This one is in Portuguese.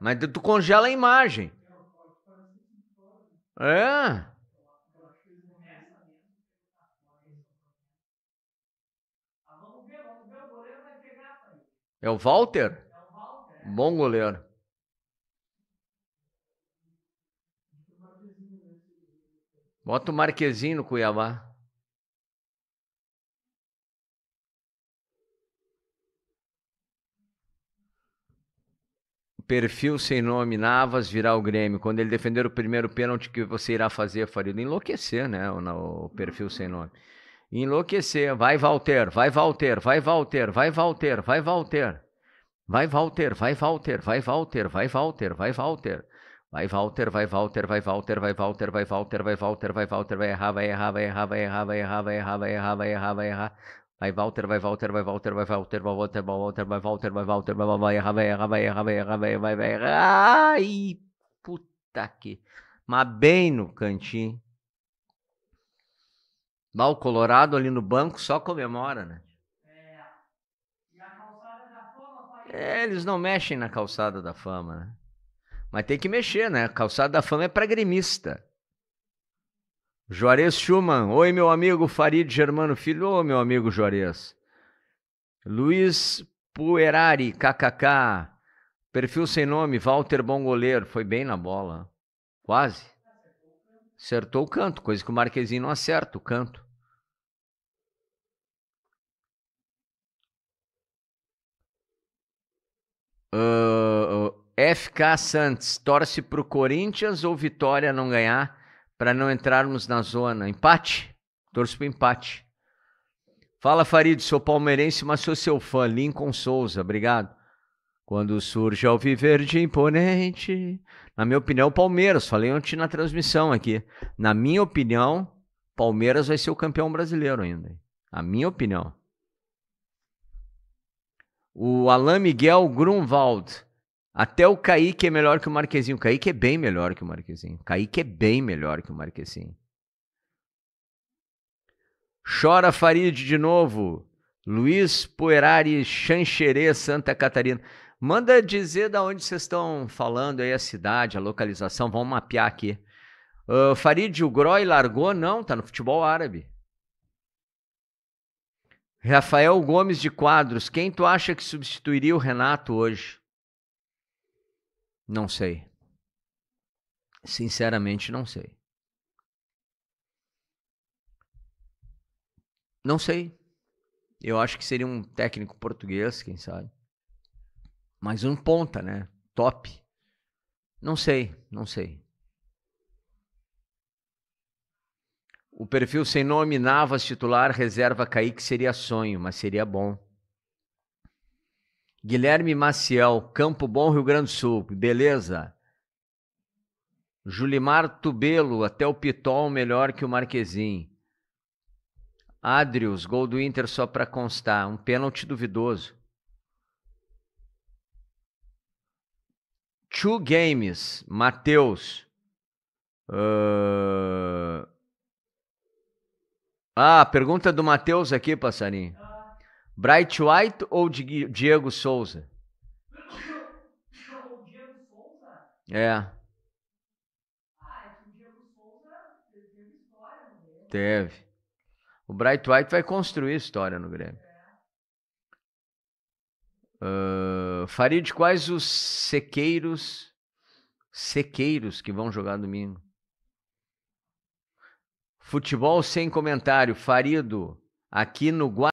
mas tu congela a imagem. É. É o Walter? Bom goleiro. Bota o Marquezinho no Cuiabá. perfil sem nome Navas virar o Grêmio. Quando ele defender o primeiro pênalti que você irá fazer, faria enlouquecer, né? O, o perfil sem nome. Enlouquecer. Vai, Walter, vai, Walter, vai, Walter, vai, Walter, vai, Walter. Vai, Walter, vai, Walter, vai, Walter, vai, Walter, vai, Walter. Vai, Walter, vai, Walter, vai, Walter, vai, Walter, vai, Walter, vai, Walter, vai, Walter, vai errar, vai errar, vai errar, vai errar, vai errar, vai errar, vai errar, vai errar, vai errar. Vai Walter, vai Walter, vai Walter, vai Walter, vai Walter, vai Walter, vai Walter, vai Walter, vai Walter, vai errar, vai errar, vai errar, vai errar, vai errar, vai errar. Ai, puta que. Mas bem no cantinho. Lá vai, Colorado ali no banco só comemora, né? É, eles não mexem na calçada da fama, né? Mas tem que mexer, né? A calçada da fama é para gremista. Juarez Schumann, oi meu amigo Farid Germano Filho, oi meu amigo Juarez. Luiz Puerari, kkk. Perfil sem nome, Walter Bom Goleiro, foi bem na bola. Quase. Acertou o canto, coisa que o Marquezinho não acerta, o canto. Uh, ah, ah, FK Santos, torce pro Corinthians ou Vitória não ganhar? para não entrarmos na zona. Empate? Torço para empate. Fala, Farid, sou palmeirense, mas sou seu fã. Lincoln Souza, obrigado. Quando surge ao viver de imponente. Na minha opinião, Palmeiras. Falei ontem na transmissão aqui. Na minha opinião, Palmeiras vai ser o campeão brasileiro ainda. A minha opinião. O Alain Miguel Grunwald. Até o Kaique é melhor que o Marquezinho. O Kaique é bem melhor que o Marquezinho. O Kaique é bem melhor que o Marquezinho. Chora Farid de novo. Luiz Poerari, Xanxerê, Santa Catarina. Manda dizer da onde vocês estão falando aí, a cidade, a localização. Vamos mapear aqui. Uh, Farid, o Groi largou? Não, tá no futebol árabe. Rafael Gomes de Quadros, quem tu acha que substituiria o Renato hoje? Não sei. Sinceramente, não sei. Não sei. Eu acho que seria um técnico português, quem sabe. Mas um ponta, né? Top. Não sei, não sei. O perfil sem nome Navas titular reserva Kaique seria sonho, mas seria bom. Guilherme Maciel, Campo Bom, Rio Grande do Sul, beleza? Julimar Tubelo, até o Pitol melhor que o Marquezim. Adrius, gol do Inter só para constar, um pênalti duvidoso. Two Games, Matheus. Uh... Ah, ah, pergunta do Matheus aqui, passarinho. Bright White ou Diego Souza? Diego Souza? É. Ah, é o Diego Souza teve história no Grêmio. Teve. O Bright White vai construir história no Grêmio. Uh, Farid, quais os sequeiros sequeiros que vão jogar domingo? Futebol sem comentário. Farido, aqui no Guarani.